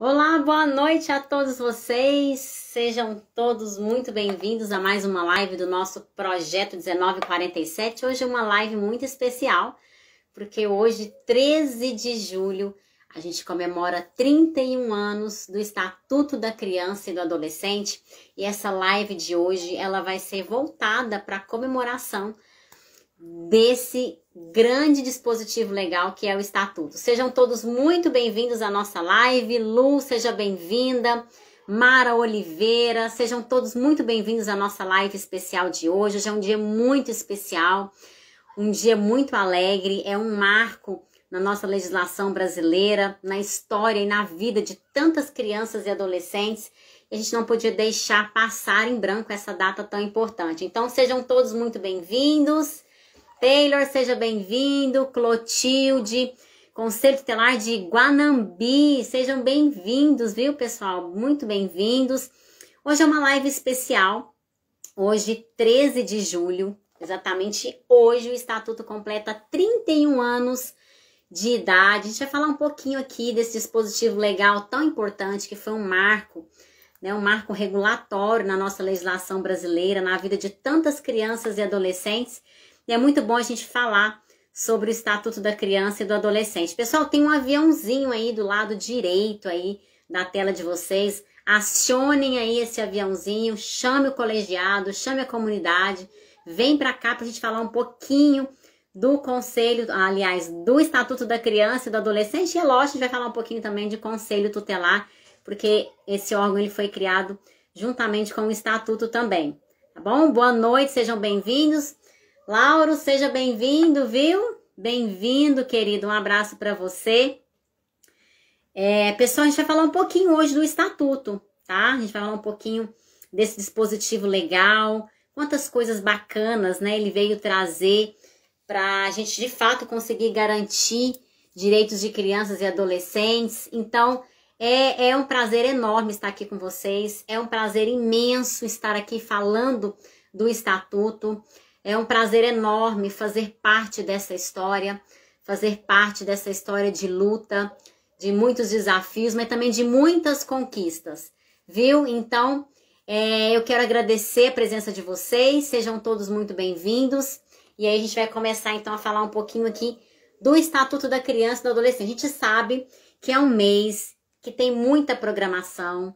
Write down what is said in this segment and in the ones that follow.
Olá, boa noite a todos vocês. Sejam todos muito bem-vindos a mais uma live do nosso projeto 1947. Hoje é uma live muito especial, porque hoje, 13 de julho, a gente comemora 31 anos do Estatuto da Criança e do Adolescente, e essa live de hoje ela vai ser voltada para a comemoração desse grande dispositivo legal que é o Estatuto. Sejam todos muito bem-vindos à nossa live. Lu, seja bem-vinda. Mara Oliveira, sejam todos muito bem-vindos à nossa live especial de hoje. Hoje é um dia muito especial, um dia muito alegre, é um marco na nossa legislação brasileira, na história e na vida de tantas crianças e adolescentes. E a gente não podia deixar passar em branco essa data tão importante. Então, sejam todos muito bem-vindos. Taylor, seja bem-vindo. Clotilde, Conselho Tutelar de Guanambi, sejam bem-vindos, viu, pessoal? Muito bem-vindos. Hoje é uma live especial. Hoje, 13 de julho, exatamente hoje, o Estatuto completa 31 anos de idade. A gente vai falar um pouquinho aqui desse dispositivo legal tão importante que foi um marco né, um marco regulatório na nossa legislação brasileira, na vida de tantas crianças e adolescentes. E é muito bom a gente falar sobre o Estatuto da Criança e do Adolescente. Pessoal, tem um aviãozinho aí do lado direito aí da tela de vocês. Acionem aí esse aviãozinho, chame o colegiado, chame a comunidade, vem para cá para a gente falar um pouquinho do Conselho, aliás, do Estatuto da Criança e do Adolescente. E é lógico, a gente vai falar um pouquinho também de Conselho Tutelar, porque esse órgão ele foi criado juntamente com o Estatuto também. Tá bom? Boa noite, sejam bem-vindos. Lauro, seja bem-vindo, viu? Bem-vindo, querido. Um abraço para você. É, pessoal, a gente vai falar um pouquinho hoje do estatuto, tá? A gente vai falar um pouquinho desse dispositivo legal, quantas coisas bacanas, né? Ele veio trazer para a gente de fato conseguir garantir direitos de crianças e adolescentes. Então, é, é um prazer enorme estar aqui com vocês, é um prazer imenso estar aqui falando do estatuto. É um prazer enorme fazer parte dessa história, fazer parte dessa história de luta, de muitos desafios, mas também de muitas conquistas, viu? Então, é, eu quero agradecer a presença de vocês, sejam todos muito bem-vindos. E aí a gente vai começar então a falar um pouquinho aqui do Estatuto da Criança e do Adolescente. A gente sabe que é um mês que tem muita programação,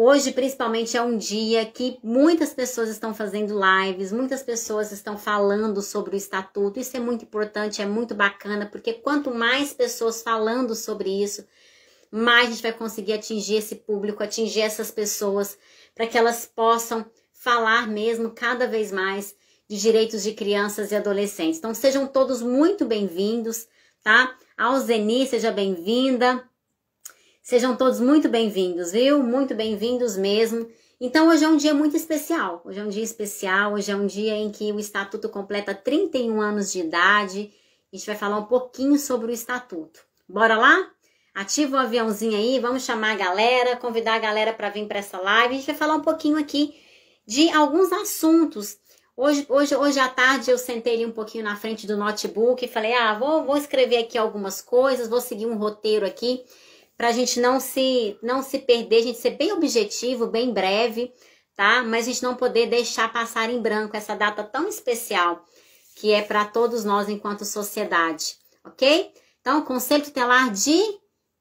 Hoje, principalmente, é um dia que muitas pessoas estão fazendo lives, muitas pessoas estão falando sobre o estatuto. Isso é muito importante, é muito bacana, porque quanto mais pessoas falando sobre isso, mais a gente vai conseguir atingir esse público, atingir essas pessoas, para que elas possam falar mesmo cada vez mais de direitos de crianças e adolescentes. Então, sejam todos muito bem-vindos, tá? Zeni, seja bem-vinda. Sejam todos muito bem-vindos, viu? Muito bem-vindos mesmo. Então, hoje é um dia muito especial. Hoje é um dia especial, hoje é um dia em que o Estatuto completa 31 anos de idade. A gente vai falar um pouquinho sobre o Estatuto. Bora lá? Ativa o aviãozinho aí, vamos chamar a galera, convidar a galera para vir para essa live. A gente vai falar um pouquinho aqui de alguns assuntos. Hoje, hoje, hoje à tarde eu sentei um pouquinho na frente do notebook e falei: ah, vou, vou escrever aqui algumas coisas, vou seguir um roteiro aqui para a gente não se não se perder, a gente ser bem objetivo, bem breve, tá? Mas a gente não poder deixar passar em branco essa data tão especial que é para todos nós enquanto sociedade, ok? Então, Conselho Tutelar de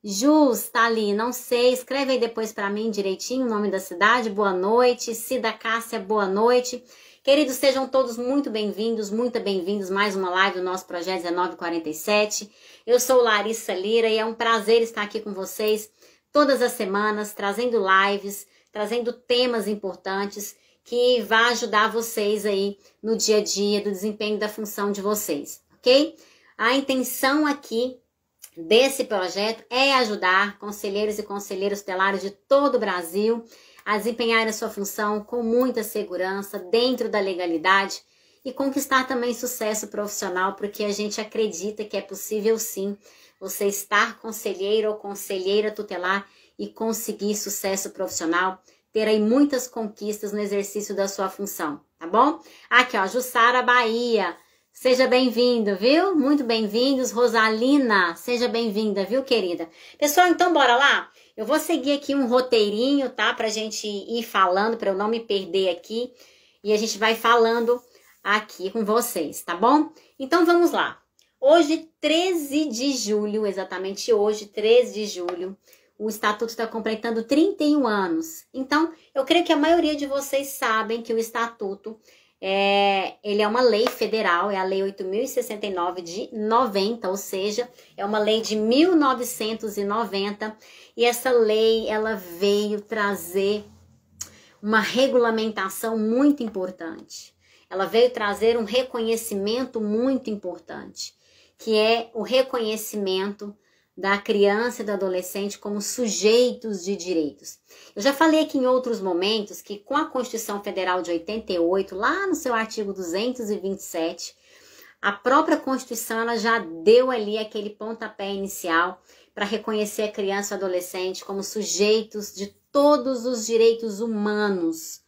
Jus, tá ali, não sei, escreve aí depois para mim direitinho o nome da cidade, boa noite, Cida Cássia, boa noite. Queridos, sejam todos muito bem-vindos, muito bem-vindos mais uma live do nosso projeto 1947. Eu sou Larissa Lira e é um prazer estar aqui com vocês todas as semanas, trazendo lives, trazendo temas importantes que vai ajudar vocês aí no dia a dia do desempenho da função de vocês, ok? A intenção aqui desse projeto é ajudar conselheiros e conselheiros telares de todo o Brasil a desempenhar a sua função com muita segurança, dentro da legalidade e conquistar também sucesso profissional, porque a gente acredita que é possível sim você estar conselheiro ou conselheira tutelar e conseguir sucesso profissional, ter aí muitas conquistas no exercício da sua função, tá bom? Aqui, ó, Jussara Bahia. Seja bem-vindo, viu? Muito bem-vindos, Rosalina. Seja bem-vinda, viu, querida? Pessoal, então bora lá? Eu vou seguir aqui um roteirinho, tá? Pra gente ir falando, para eu não me perder aqui. E a gente vai falando aqui com vocês, tá bom? Então vamos lá. Hoje, 13 de julho, exatamente hoje, 13 de julho, o estatuto está completando 31 anos. Então, eu creio que a maioria de vocês sabem que o estatuto é, ele é uma lei federal, é a Lei 8.069 de 90, ou seja, é uma lei de 1990 e essa lei ela veio trazer uma regulamentação muito importante. Ela veio trazer um reconhecimento muito importante, que é o reconhecimento da criança e do adolescente como sujeitos de direitos. Eu já falei aqui em outros momentos que com a Constituição Federal de 88, lá no seu artigo 227, a própria Constituição ela já deu ali aquele pontapé inicial para reconhecer a criança e o adolescente como sujeitos de todos os direitos humanos.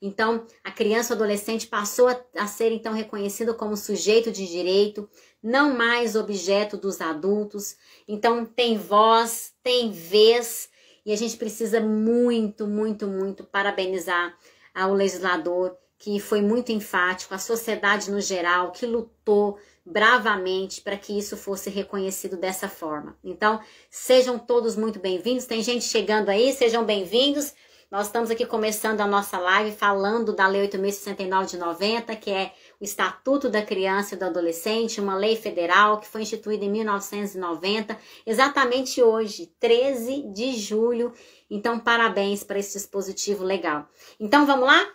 Então, a criança e o adolescente passou a, a ser então reconhecido como sujeito de direito, não mais objeto dos adultos. Então tem voz, tem vez e a gente precisa muito, muito, muito parabenizar ao legislador que foi muito enfático, a sociedade no geral que lutou bravamente para que isso fosse reconhecido dessa forma. Então, sejam todos muito bem-vindos. Tem gente chegando aí, sejam bem-vindos. Nós estamos aqui começando a nossa live falando da Lei 8.069 de 90, que é o Estatuto da Criança e do Adolescente, uma lei federal que foi instituída em 1990, exatamente hoje, 13 de julho. Então, parabéns para esse dispositivo legal. Então, vamos lá?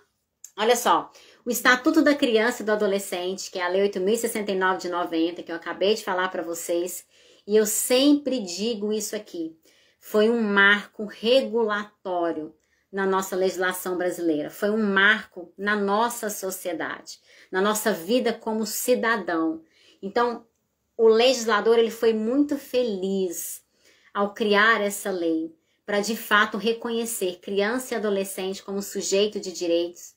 Olha só. O Estatuto da Criança e do Adolescente, que é a Lei 8069 de 90, que eu acabei de falar para vocês, e eu sempre digo isso aqui, foi um marco regulatório na nossa legislação brasileira, foi um marco na nossa sociedade, na nossa vida como cidadão. Então, o legislador ele foi muito feliz ao criar essa lei para de fato reconhecer criança e adolescente como sujeito de direitos.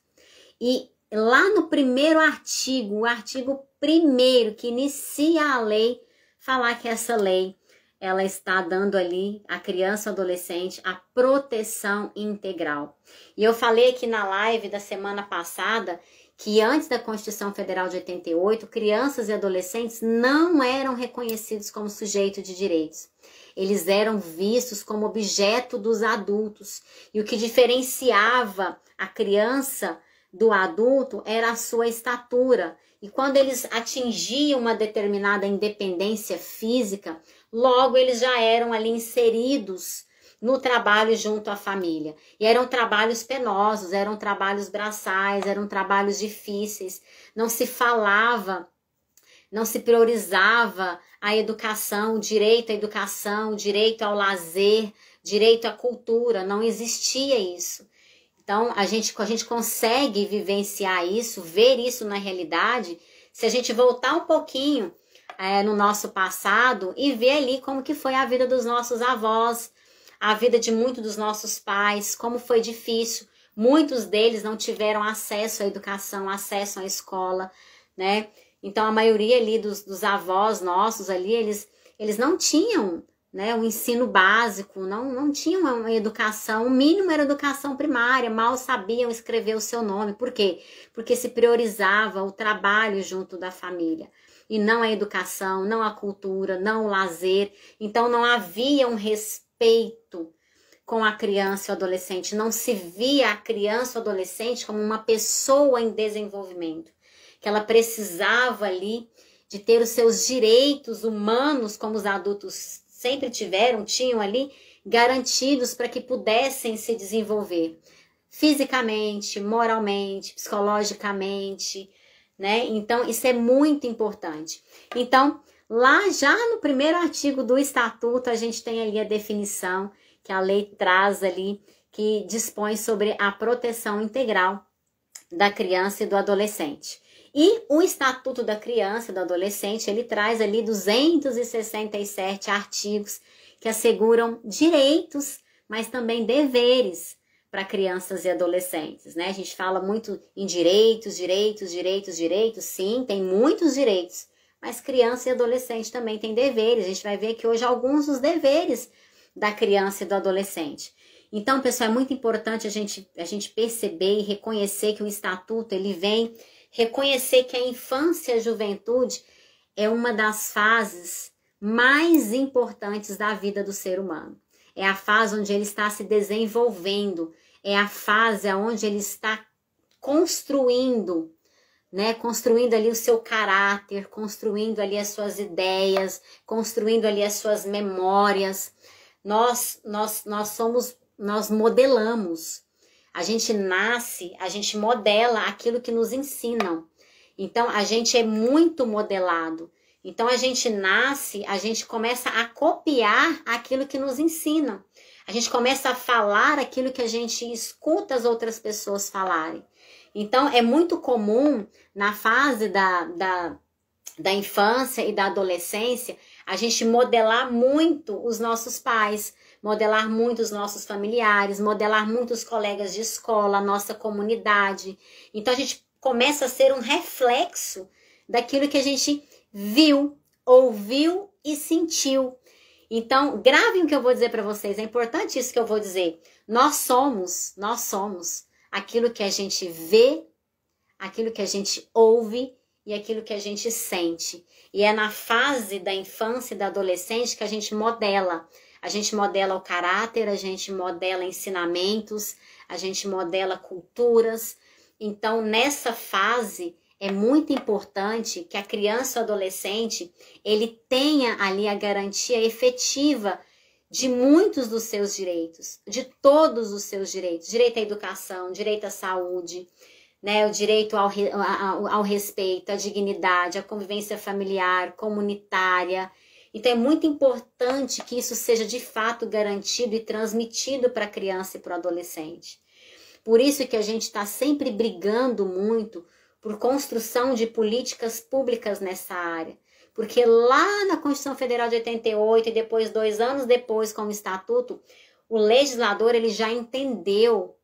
E lá no primeiro artigo, o artigo primeiro que inicia a lei, falar que essa lei ela está dando ali à criança ou adolescente a proteção integral. E eu falei aqui na live da semana passada que antes da Constituição Federal de 88, crianças e adolescentes não eram reconhecidos como sujeito de direitos. Eles eram vistos como objeto dos adultos. E o que diferenciava a criança do adulto era a sua estatura. E quando eles atingiam uma determinada independência física, logo eles já eram ali inseridos no trabalho junto à família. E eram trabalhos penosos, eram trabalhos braçais, eram trabalhos difíceis. Não se falava, não se priorizava a educação, o direito à educação, o direito ao lazer, direito à cultura, não existia isso. Então, a gente, a gente consegue vivenciar isso, ver isso na realidade, se a gente voltar um pouquinho é, no nosso passado e ver ali como que foi a vida dos nossos avós, a vida de muitos dos nossos pais, como foi difícil. Muitos deles não tiveram acesso à educação, acesso à escola, né? Então, a maioria ali dos, dos avós nossos ali, eles, eles não tinham né, o ensino básico, não, não tinham uma educação, o mínimo era educação primária, mal sabiam escrever o seu nome. Por quê? Porque se priorizava o trabalho junto da família e não a educação, não a cultura, não o lazer. Então não havia um respeito com a criança e o adolescente, não se via a criança ou adolescente como uma pessoa em desenvolvimento, que ela precisava ali de ter os seus direitos humanos como os adultos sempre tiveram, tinham ali, garantidos para que pudessem se desenvolver fisicamente, moralmente, psicologicamente, né? Então, isso é muito importante. Então, lá já no primeiro artigo do estatuto, a gente tem ali a definição que a lei traz ali, que dispõe sobre a proteção integral da criança e do adolescente. E o Estatuto da Criança e do Adolescente, ele traz ali 267 artigos que asseguram direitos, mas também deveres para crianças e adolescentes, né? A gente fala muito em direitos, direitos, direitos, direitos, sim, tem muitos direitos, mas criança e adolescente também tem deveres. A gente vai ver aqui hoje alguns dos deveres da criança e do adolescente. Então, pessoal, é muito importante a gente, a gente perceber e reconhecer que o estatuto ele vem reconhecer que a infância e a juventude é uma das fases mais importantes da vida do ser humano. É a fase onde ele está se desenvolvendo, é a fase onde ele está construindo, né, construindo ali o seu caráter, construindo ali as suas ideias, construindo ali as suas memórias. Nós nós nós somos nós modelamos a gente nasce, a gente modela aquilo que nos ensinam. Então a gente é muito modelado. Então a gente nasce, a gente começa a copiar aquilo que nos ensinam. A gente começa a falar aquilo que a gente escuta as outras pessoas falarem. Então é muito comum na fase da, da, da infância e da adolescência a gente modelar muito os nossos pais modelar muito os nossos familiares, modelar muitos colegas de escola, nossa comunidade. Então a gente começa a ser um reflexo daquilo que a gente viu, ouviu e sentiu. Então, gravem o que eu vou dizer para vocês, é importante isso que eu vou dizer. Nós somos, nós somos aquilo que a gente vê, aquilo que a gente ouve e aquilo que a gente sente. E é na fase da infância e da adolescente que a gente modela. A gente modela o caráter, a gente modela ensinamentos, a gente modela culturas. Então, nessa fase, é muito importante que a criança ou adolescente ele tenha ali a garantia efetiva de muitos dos seus direitos, de todos os seus direitos, direito à educação, direito à saúde, né, o direito ao, ao, ao respeito, à dignidade, à convivência familiar, comunitária, então é muito importante que isso seja de fato garantido e transmitido para a criança e para o adolescente. Por isso que a gente está sempre brigando muito por construção de políticas públicas nessa área. Porque lá na Constituição Federal de 88 e depois, dois anos depois, com o Estatuto, o legislador ele já entendeu,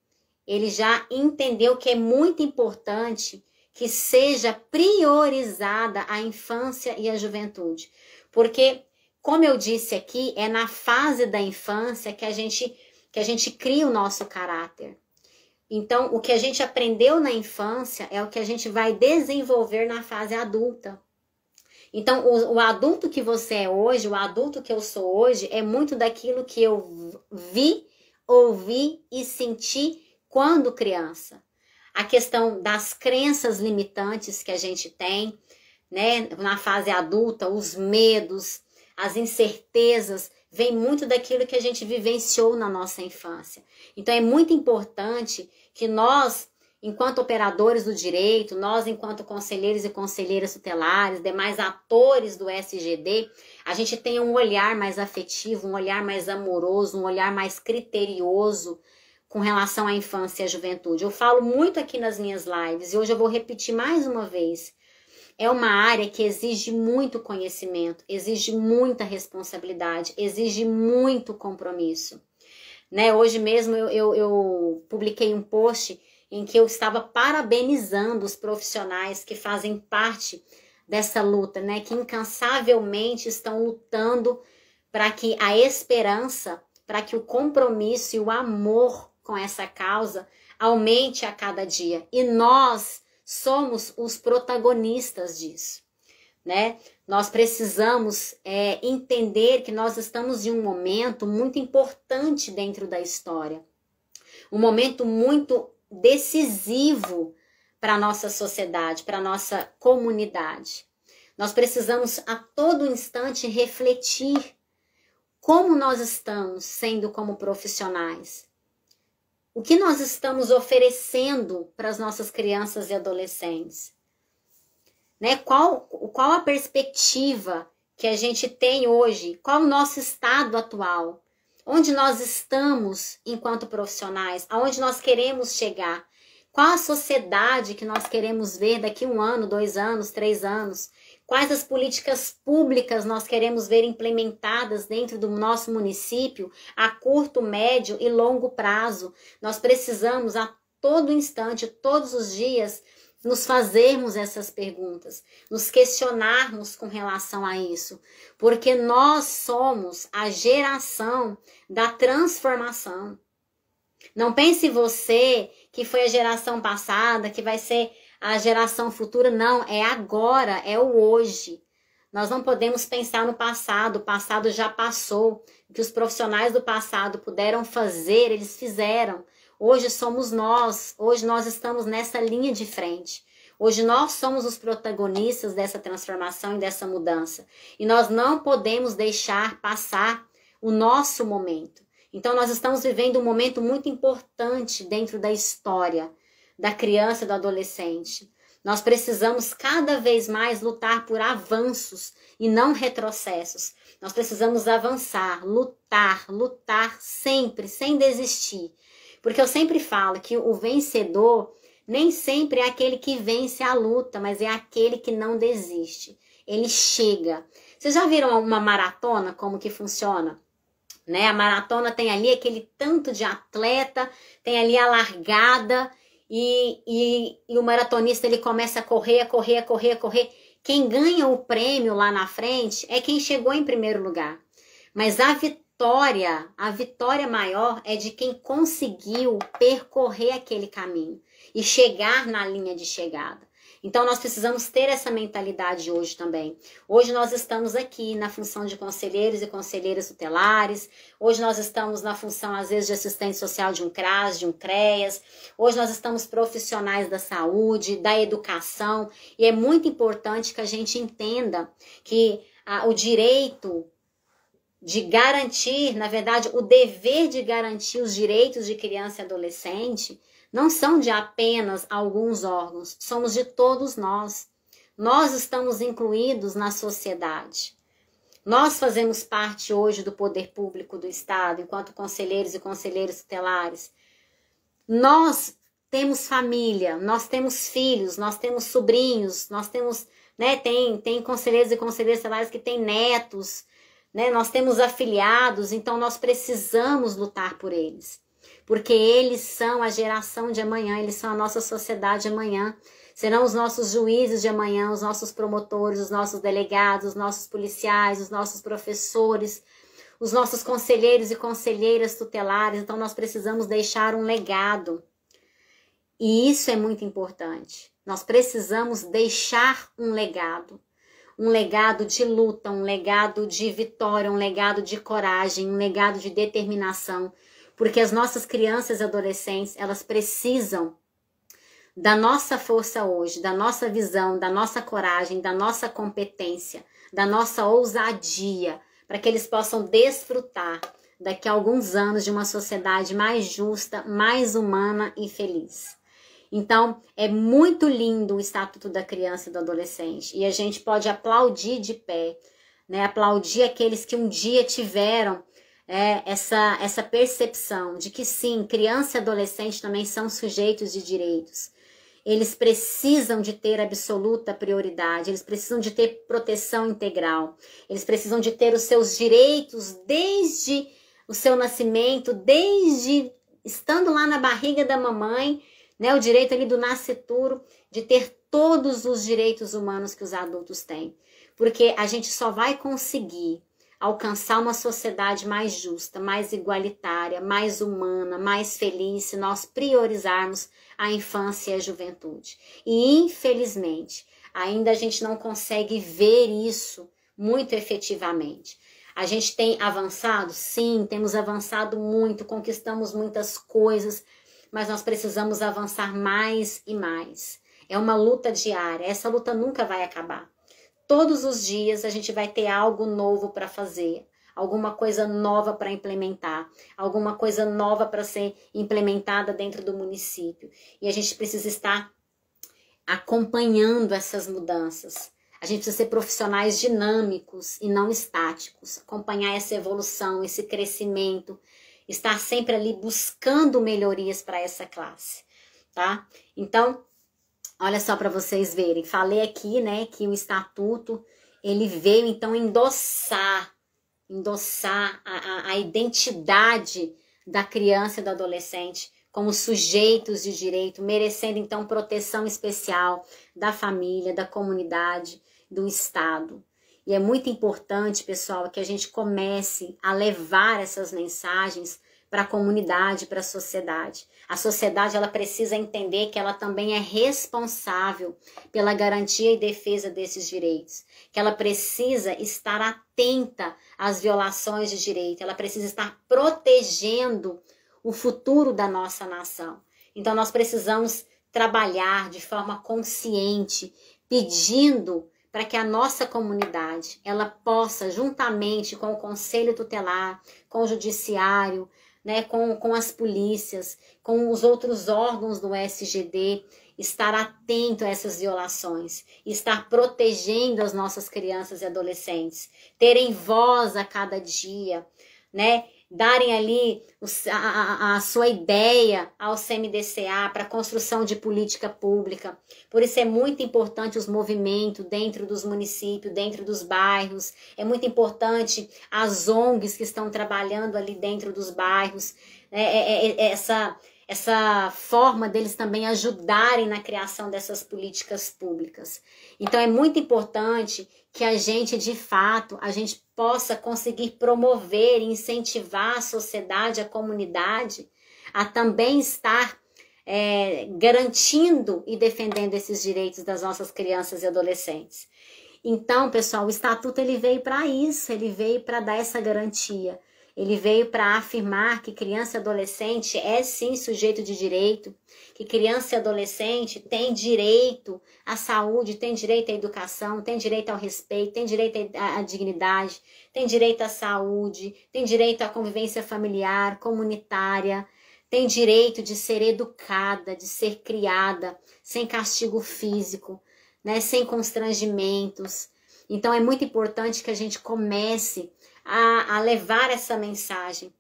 ele já entendeu que é muito importante que seja priorizada a infância e a juventude. Porque, como eu disse aqui, é na fase da infância que a gente que a gente cria o nosso caráter. Então, o que a gente aprendeu na infância é o que a gente vai desenvolver na fase adulta. Então, o, o adulto que você é hoje, o adulto que eu sou hoje, é muito daquilo que eu vi, ouvi e senti quando criança. A questão das crenças limitantes que a gente tem, né, na fase adulta, os medos, as incertezas, vem muito daquilo que a gente vivenciou na nossa infância. Então é muito importante que nós, enquanto operadores do direito, nós enquanto conselheiros e conselheiras tutelares, demais atores do SGD, a gente tenha um olhar mais afetivo, um olhar mais amoroso, um olhar mais criterioso com relação à infância e à juventude. Eu falo muito aqui nas minhas lives e hoje eu vou repetir mais uma vez é uma área que exige muito conhecimento, exige muita responsabilidade, exige muito compromisso. Né? Hoje mesmo eu, eu, eu publiquei um post em que eu estava parabenizando os profissionais que fazem parte dessa luta, né? Que incansavelmente estão lutando para que a esperança, para que o compromisso e o amor com essa causa aumente a cada dia. E nós somos os protagonistas disso, né? Nós precisamos é, entender que nós estamos em um momento muito importante dentro da história, um momento muito decisivo para a nossa sociedade, para a nossa comunidade. Nós precisamos a todo instante refletir como nós estamos sendo como profissionais, o que nós estamos oferecendo para as nossas crianças e adolescentes? Né? Qual, qual a perspectiva que a gente tem hoje? Qual o nosso estado atual? Onde nós estamos enquanto profissionais? Aonde nós queremos chegar? Qual a sociedade que nós queremos ver daqui um ano, dois anos, três anos? quais as políticas públicas nós queremos ver implementadas dentro do nosso município a curto, médio e longo prazo. Nós precisamos a todo instante, todos os dias, nos fazermos essas perguntas, nos questionarmos com relação a isso, porque nós somos a geração da transformação. Não pense você que foi a geração passada, que vai ser a geração futura. Não, é agora, é o hoje. Nós não podemos pensar no passado, o passado já passou. O que os profissionais do passado puderam fazer, eles fizeram. Hoje somos nós, hoje nós estamos nessa linha de frente. Hoje nós somos os protagonistas dessa transformação e dessa mudança. E nós não podemos deixar passar o nosso momento. Então, nós estamos vivendo um momento muito importante dentro da história da criança e do adolescente. Nós precisamos cada vez mais lutar por avanços e não retrocessos. Nós precisamos avançar, lutar, lutar sempre, sem desistir. Porque eu sempre falo que o vencedor nem sempre é aquele que vence a luta, mas é aquele que não desiste. Ele chega. Vocês já viram uma maratona como que funciona? Né? A maratona tem ali aquele tanto de atleta, tem ali a largada, e, e, e o maratonista ele começa a correr, a correr, a correr, a correr. Quem ganha o prêmio lá na frente é quem chegou em primeiro lugar. Mas a vitória, a vitória maior é de quem conseguiu percorrer aquele caminho e chegar na linha de chegada. Então nós precisamos ter essa mentalidade hoje também. Hoje nós estamos aqui na função de conselheiros e conselheiras tutelares, hoje nós estamos na função às vezes de assistente social de um CRAS, de um CREAS, hoje nós estamos profissionais da saúde, da educação, e é muito importante que a gente entenda que ah, o direito de garantir, na verdade, o dever de garantir os direitos de criança e adolescente não são de apenas alguns órgãos, somos de todos nós. Nós estamos incluídos na sociedade. Nós fazemos parte hoje do poder público do Estado, enquanto conselheiros e conselheiros tutelares. Nós temos família, nós temos filhos, nós temos sobrinhos, nós temos, né, tem, tem conselheiros e conselheiras tutelares que têm netos, né, nós temos afiliados, então nós precisamos lutar por eles porque eles são a geração de amanhã, eles são a nossa sociedade de amanhã. Serão os nossos juízes de amanhã, os nossos promotores, os nossos delegados, os nossos policiais, os nossos professores, os nossos conselheiros e conselheiras tutelares. Então, nós precisamos deixar um legado. E isso é muito importante. Nós precisamos deixar um legado. Um legado de luta, um legado de vitória, um legado de coragem, um legado de determinação porque as nossas crianças e adolescentes, elas precisam da nossa força hoje, da nossa visão, da nossa coragem, da nossa competência, da nossa ousadia, para que eles possam desfrutar daqui a alguns anos de uma sociedade mais justa, mais humana e feliz. Então, é muito lindo o Estatuto da Criança e do Adolescente e a gente pode aplaudir de pé, né? Aplaudir aqueles que um dia tiveram é, essa, essa percepção de que sim, criança e adolescente também são sujeitos de direitos. Eles precisam de ter absoluta prioridade, eles precisam de ter proteção integral, eles precisam de ter os seus direitos desde o seu nascimento, desde estando lá na barriga da mamãe, né, o direito ali do nascituro, de ter todos os direitos humanos que os adultos têm. Porque a gente só vai conseguir alcançar uma sociedade mais justa, mais igualitária, mais humana, mais feliz se nós priorizarmos a infância e a juventude. E infelizmente, ainda a gente não consegue ver isso muito efetivamente. A gente tem avançado? Sim, temos avançado muito, conquistamos muitas coisas, mas nós precisamos avançar mais e mais. É uma luta diária, essa luta nunca vai acabar. Todos os dias a gente vai ter algo novo para fazer, alguma coisa nova para implementar, alguma coisa nova para ser implementada dentro do município. E a gente precisa estar acompanhando essas mudanças. A gente precisa ser profissionais dinâmicos e não estáticos, acompanhar essa evolução, esse crescimento, estar sempre ali buscando melhorias para essa classe, tá? Então, Olha só para vocês verem. Falei aqui, né, que o estatuto ele veio então endossar, endossar a, a, a identidade da criança e do adolescente como sujeitos de direito, merecendo então proteção especial da família, da comunidade, do Estado. E é muito importante, pessoal, que a gente comece a levar essas mensagens para a comunidade, para a sociedade. A sociedade ela precisa entender que ela também é responsável pela garantia e defesa desses direitos, que ela precisa estar atenta às violações de direito, ela precisa estar protegendo o futuro da nossa nação. Então nós precisamos trabalhar de forma consciente, pedindo para que a nossa comunidade ela possa juntamente com o conselho tutelar, com o judiciário, né, com, com as polícias, com os outros órgãos do SGD, estar atento a essas violações, estar protegendo as nossas crianças e adolescentes, terem voz a cada dia, né? darem ali a, a, a sua ideia ao CMDCA para construção de política pública. Por isso é muito importante os movimentos dentro dos municípios, dentro dos bairros, é muito importante as ONGs que estão trabalhando ali dentro dos bairros, é, é, é, é, essa, essa forma deles também ajudarem na criação dessas políticas públicas. Então é muito importante que a gente, de fato, a gente possa conseguir promover e incentivar a sociedade, a comunidade, a também estar é, garantindo e defendendo esses direitos das nossas crianças e adolescentes. Então, pessoal, o estatuto ele veio para isso, ele veio para dar essa garantia. Ele veio para afirmar que criança e adolescente é sim sujeito de direito, que criança e adolescente tem direito à saúde, tem direito à educação, tem direito ao respeito, tem direito à dignidade, tem direito à saúde, tem direito à convivência familiar, comunitária, tem direito de ser educada, de ser criada, sem castigo físico, né, sem constrangimentos. Então é muito importante que a gente comece a, a levar essa mensagem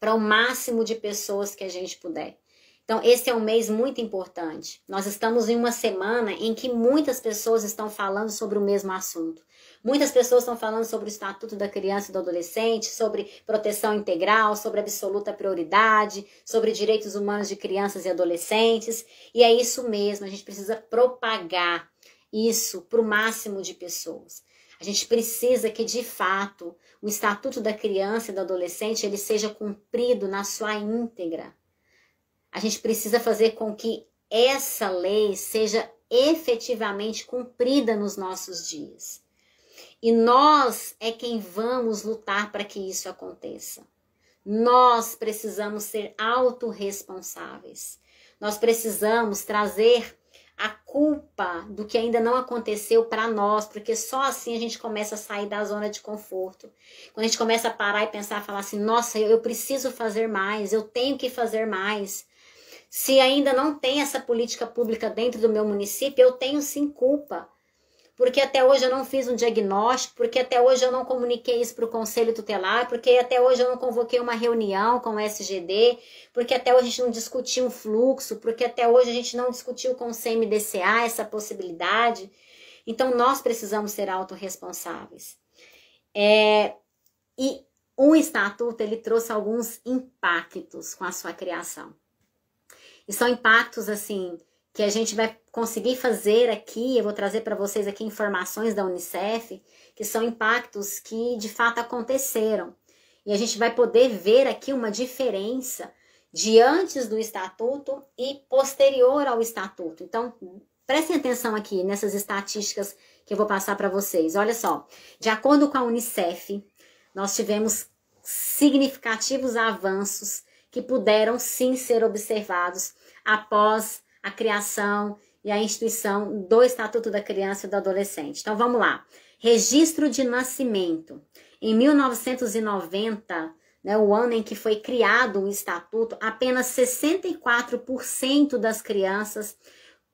para o máximo de pessoas que a gente puder. Então, esse é um mês muito importante. Nós estamos em uma semana em que muitas pessoas estão falando sobre o mesmo assunto. Muitas pessoas estão falando sobre o Estatuto da Criança e do Adolescente, sobre proteção integral, sobre absoluta prioridade, sobre direitos humanos de crianças e adolescentes. E é isso mesmo, a gente precisa propagar isso para o máximo de pessoas. A gente precisa que, de fato, o Estatuto da Criança e do Adolescente ele seja cumprido na sua íntegra. A gente precisa fazer com que essa lei seja efetivamente cumprida nos nossos dias. E nós é quem vamos lutar para que isso aconteça. Nós precisamos ser autorresponsáveis. Nós precisamos trazer a culpa do que ainda não aconteceu para nós, porque só assim a gente começa a sair da zona de conforto. Quando a gente começa a parar e pensar, falar assim: nossa, eu preciso fazer mais, eu tenho que fazer mais. Se ainda não tem essa política pública dentro do meu município, eu tenho sim culpa porque até hoje eu não fiz um diagnóstico, porque até hoje eu não comuniquei isso para o conselho tutelar, porque até hoje eu não convoquei uma reunião com o SGD, porque até hoje a gente não discutiu um fluxo, porque até hoje a gente não discutiu com o CMDCA essa possibilidade. Então nós precisamos ser autorresponsáveis. É, e um estatuto ele trouxe alguns impactos com a sua criação. E são impactos assim que a gente vai conseguir fazer aqui, eu vou trazer para vocês aqui informações da Unicef, que são impactos que de fato aconteceram. E a gente vai poder ver aqui uma diferença de antes do estatuto e posterior ao estatuto. Então, prestem atenção aqui nessas estatísticas que eu vou passar para vocês. Olha só, de acordo com a Unicef, nós tivemos significativos avanços que puderam sim ser observados após a criação e a instituição do Estatuto da Criança e do Adolescente. Então vamos lá. Registro de nascimento. Em 1990, né, o ano em que foi criado o estatuto, apenas 64% das crianças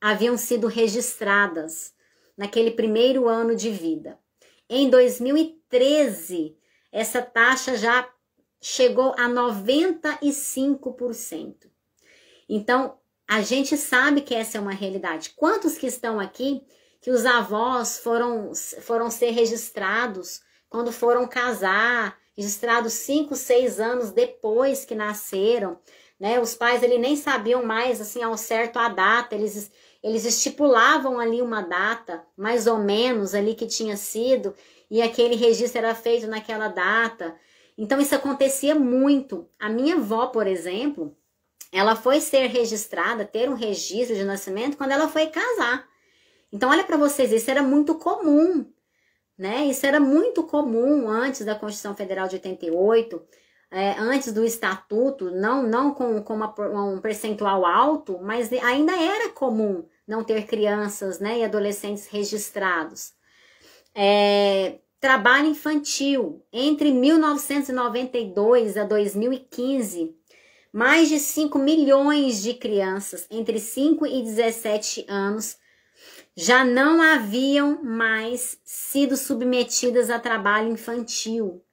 haviam sido registradas naquele primeiro ano de vida. Em 2013, essa taxa já chegou a 95%. Então, a gente sabe que essa é uma realidade. Quantos que estão aqui que os avós foram, foram ser registrados quando foram casar, registrados cinco, seis anos depois que nasceram, né? Os pais ele nem sabiam mais assim ao certo a data, eles eles estipulavam ali uma data, mais ou menos ali que tinha sido, e aquele registro era feito naquela data. Então isso acontecia muito. A minha avó, por exemplo, ela foi ser registrada, ter um registro de nascimento quando ela foi casar. Então, olha para vocês, isso era muito comum, né? Isso era muito comum antes da Constituição Federal de 88, é, antes do Estatuto, não, não com, com uma, um percentual alto, mas ainda era comum não ter crianças né, e adolescentes registrados. É, trabalho infantil, entre 1992 a 2015, mais de 5 milhões de crianças entre 5 e 17 anos já não haviam mais sido submetidas a trabalho infantil.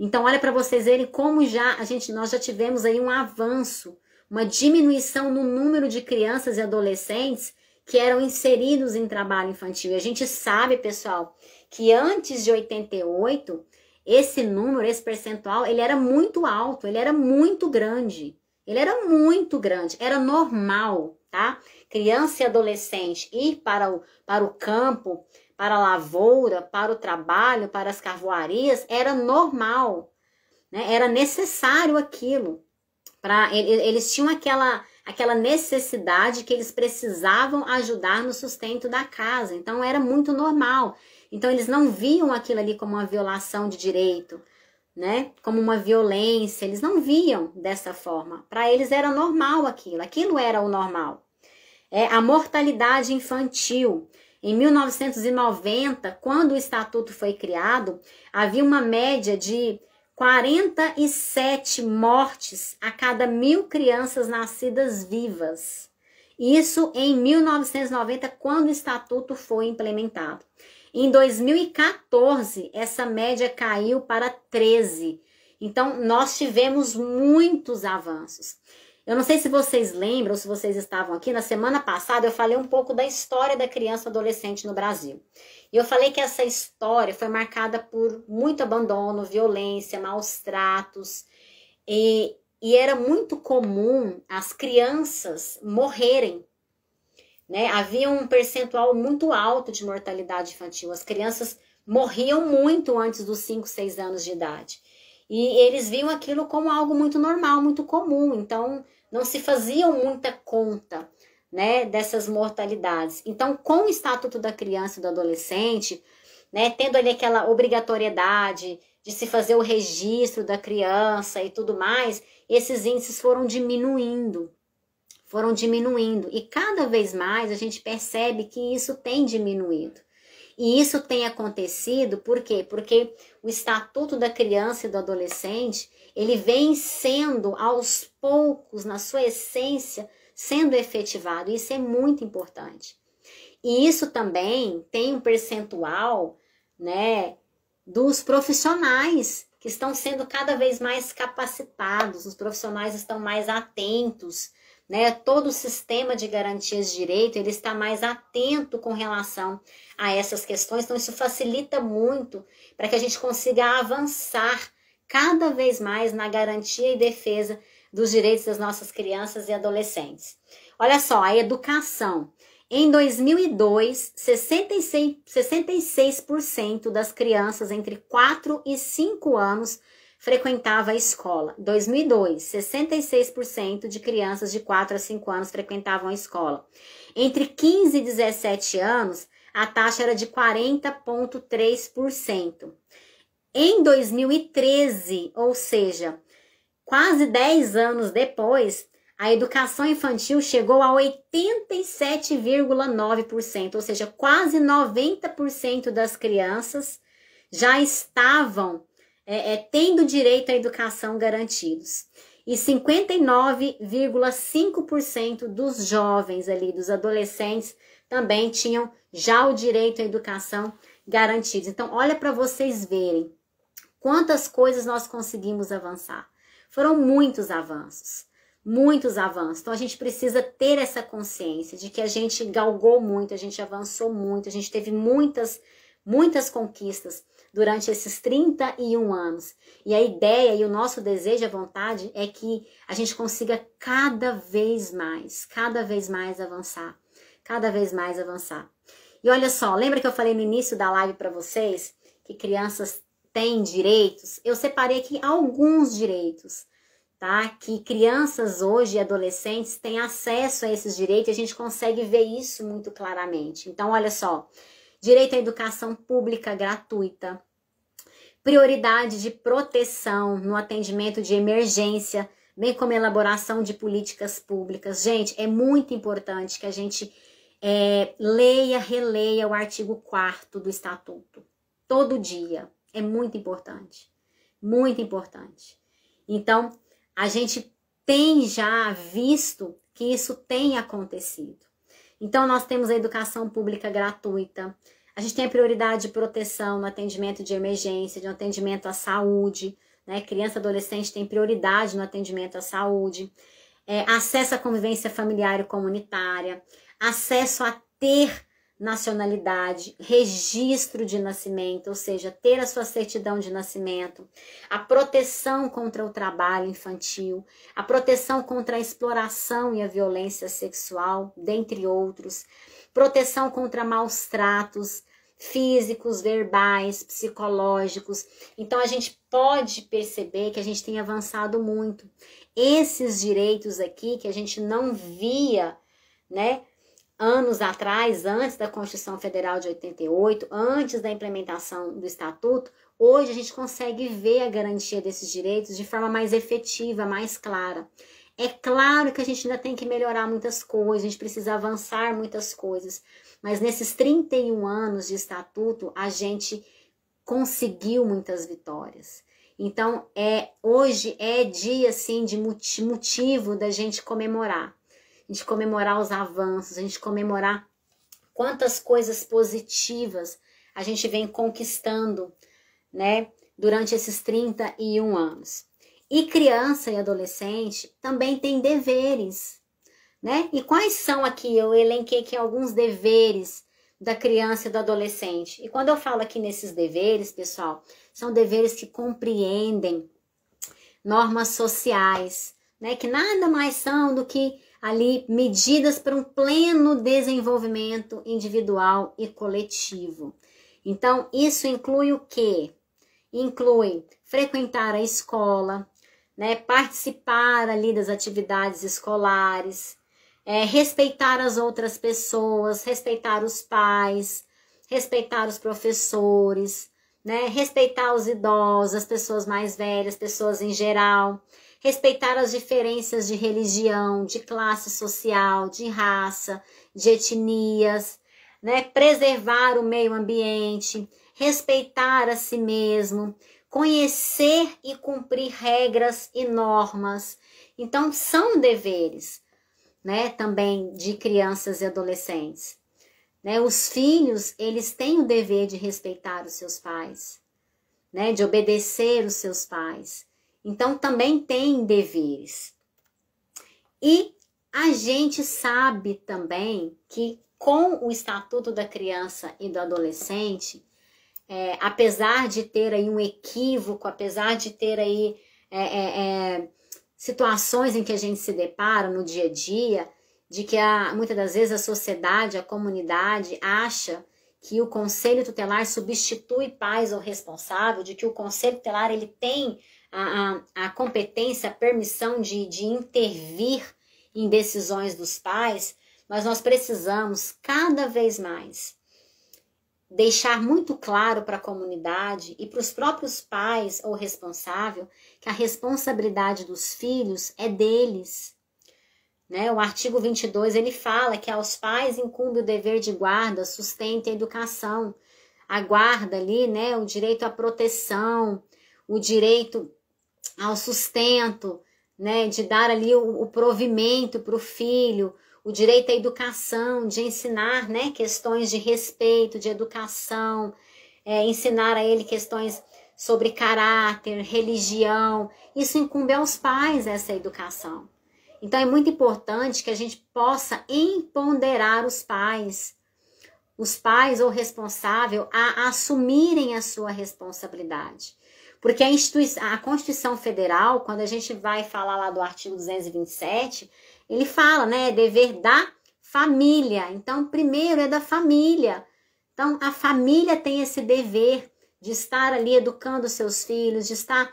Então, olha para vocês verem como já a gente nós já tivemos aí um avanço, uma diminuição no número de crianças e adolescentes que eram inseridos em trabalho infantil. E a gente sabe, pessoal, que antes de 88, esse número, esse percentual, ele era muito alto, ele era muito grande. Ele era muito grande, era normal, tá? Criança e adolescente ir para o, para o campo, para a lavoura, para o trabalho, para as carvoarias, era normal, né? Era necessário aquilo. Pra, eles tinham aquela, aquela necessidade que eles precisavam ajudar no sustento da casa, então era muito normal. Então eles não viam aquilo ali como uma violação de direito, né? Como uma violência, eles não viam dessa forma. Para eles era normal aquilo, aquilo era o normal. É a mortalidade infantil. Em 1990, quando o estatuto foi criado, havia uma média de 47 mortes a cada mil crianças nascidas vivas. Isso em 1990, quando o estatuto foi implementado. Em 2014, essa média caiu para 13. Então, nós tivemos muitos avanços. Eu não sei se vocês lembram, se vocês estavam aqui, na semana passada eu falei um pouco da história da criança adolescente no Brasil. E eu falei que essa história foi marcada por muito abandono, violência, maus tratos. E, e era muito comum as crianças morrerem né? Havia um percentual muito alto de mortalidade infantil. As crianças morriam muito antes dos 5, 6 anos de idade. E eles viam aquilo como algo muito normal, muito comum. Então, não se faziam muita conta né, dessas mortalidades. Então, com o Estatuto da Criança e do Adolescente, né, tendo ali aquela obrigatoriedade de se fazer o registro da criança e tudo mais, esses índices foram diminuindo foram diminuindo e cada vez mais a gente percebe que isso tem diminuído. E isso tem acontecido por quê? Porque o estatuto da criança e do adolescente, ele vem sendo aos poucos, na sua essência, sendo efetivado. Isso é muito importante. E isso também tem um percentual, né, dos profissionais que estão sendo cada vez mais capacitados, os profissionais estão mais atentos né? Todo o sistema de garantias de direito, ele está mais atento com relação a essas questões, então isso facilita muito para que a gente consiga avançar cada vez mais na garantia e defesa dos direitos das nossas crianças e adolescentes. Olha só, a educação. Em 2002, 66, 66% das crianças entre 4 e 5 anos frequentava a escola. 2002, 66% de crianças de 4 a 5 anos frequentavam a escola. Entre 15 e 17 anos, a taxa era de 40,3%. Em 2013, ou seja, quase 10 anos depois, a educação infantil chegou a 87,9%, ou seja, quase 90% das crianças já estavam é, é, tendo direito à educação garantidos. E 59,5% dos jovens ali, dos adolescentes, também tinham já o direito à educação garantido. Então, olha para vocês verem quantas coisas nós conseguimos avançar. Foram muitos avanços, muitos avanços. Então, a gente precisa ter essa consciência de que a gente galgou muito, a gente avançou muito, a gente teve muitas, muitas conquistas durante esses 31 anos. E a ideia e o nosso desejo, a vontade é que a gente consiga cada vez mais, cada vez mais avançar, cada vez mais avançar. E olha só, lembra que eu falei no início da live para vocês que crianças têm direitos? Eu separei aqui alguns direitos, tá? Que crianças hoje e adolescentes têm acesso a esses direitos e a gente consegue ver isso muito claramente. Então, olha só, direito à educação pública gratuita, prioridade de proteção no atendimento de emergência, bem como elaboração de políticas públicas. Gente, é muito importante que a gente é, leia, releia o artigo 4 do Estatuto, todo dia. É muito importante, muito importante. Então, a gente tem já visto que isso tem acontecido. Então, nós temos a educação pública gratuita, a gente tem a prioridade de proteção no atendimento de emergência, de um atendimento à saúde, né? Criança e adolescente tem prioridade no atendimento à saúde, é, acesso à convivência familiar e comunitária, acesso a ter nacionalidade, registro de nascimento, ou seja, ter a sua certidão de nascimento, a proteção contra o trabalho infantil, a proteção contra a exploração e a violência sexual, dentre outros, proteção contra maus tratos físicos, verbais, psicológicos. Então a gente pode perceber que a gente tem avançado muito. Esses direitos aqui que a gente não via, né, anos atrás, antes da Constituição Federal de 88, antes da implementação do Estatuto, hoje a gente consegue ver a garantia desses direitos de forma mais efetiva, mais clara. É claro que a gente ainda tem que melhorar muitas coisas, a gente precisa avançar muitas coisas, mas nesses 31 anos de estatuto, a gente conseguiu muitas vitórias. Então, é hoje é dia assim de motivo da gente comemorar a gente comemorar os avanços, a gente comemorar quantas coisas positivas a gente vem conquistando, né, durante esses 31 anos. E criança e adolescente também tem deveres, né? E quais são aqui? Eu elenquei aqui alguns deveres da criança e do adolescente. E quando eu falo aqui nesses deveres, pessoal, são deveres que compreendem normas sociais, né? Que nada mais são do que ali medidas para um pleno desenvolvimento individual e coletivo. Então, isso inclui o quê? Inclui frequentar a escola, né, participar ali das atividades escolares, é, respeitar as outras pessoas, respeitar os pais, respeitar os professores, né, respeitar os idosos, as pessoas mais velhas, pessoas em geral, respeitar as diferenças de religião, de classe social, de raça, de etnias, né? preservar o meio ambiente, respeitar a si mesmo, conhecer e cumprir regras e normas. Então, são deveres né? também de crianças e adolescentes. Né? Os filhos, eles têm o dever de respeitar os seus pais, né? de obedecer os seus pais. Então também tem deveres. E a gente sabe também que com o Estatuto da Criança e do Adolescente, é, apesar de ter aí um equívoco, apesar de ter aí é, é, é, situações em que a gente se depara no dia a dia, de que a, muitas das vezes a sociedade, a comunidade acha que o conselho tutelar substitui pais ou responsável, de que o conselho tutelar ele tem a, a, a competência, a permissão de, de intervir em decisões dos pais, mas nós precisamos cada vez mais deixar muito claro para a comunidade e para os próprios pais ou responsável que a responsabilidade dos filhos é deles. Né? O artigo 22 ele fala que aos pais incumbe o dever de guarda, sustento e educação. A guarda ali, né, o direito à proteção, o direito ao sustento, né, de dar ali o, o provimento para o filho, o direito à educação, de ensinar né, questões de respeito, de educação, é, ensinar a ele questões sobre caráter, religião. Isso incumbe aos pais essa educação. Então é muito importante que a gente possa empoderar os pais, os pais ou responsável a assumirem a sua responsabilidade. Porque a, a Constituição Federal, quando a gente vai falar lá do artigo 227, ele fala, né, é dever da família. Então, primeiro é da família. Então, a família tem esse dever de estar ali educando seus filhos, de estar